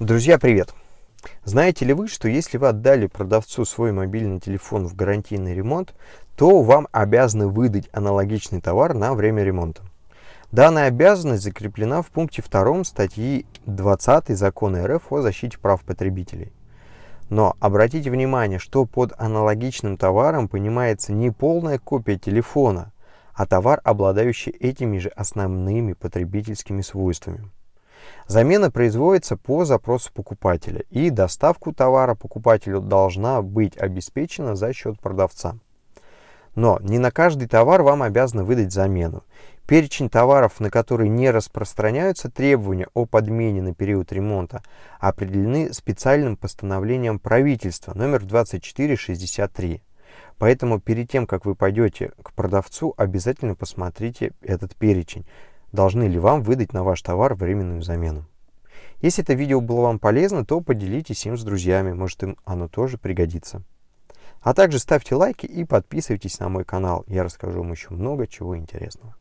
Друзья, привет! Знаете ли вы, что если вы отдали продавцу свой мобильный телефон в гарантийный ремонт, то вам обязаны выдать аналогичный товар на время ремонта. Данная обязанность закреплена в пункте 2 статьи 20 Закона РФ о защите прав потребителей. Но обратите внимание, что под аналогичным товаром понимается не полная копия телефона, а товар, обладающий этими же основными потребительскими свойствами. Замена производится по запросу покупателя, и доставку товара покупателю должна быть обеспечена за счет продавца. Но не на каждый товар вам обязаны выдать замену. Перечень товаров, на которые не распространяются требования о подмене на период ремонта, определены специальным постановлением правительства номер 2463. Поэтому перед тем, как вы пойдете к продавцу, обязательно посмотрите этот перечень должны ли вам выдать на ваш товар временную замену. Если это видео было вам полезно, то поделитесь им с друзьями, может им оно тоже пригодится. А также ставьте лайки и подписывайтесь на мой канал, я расскажу вам еще много чего интересного.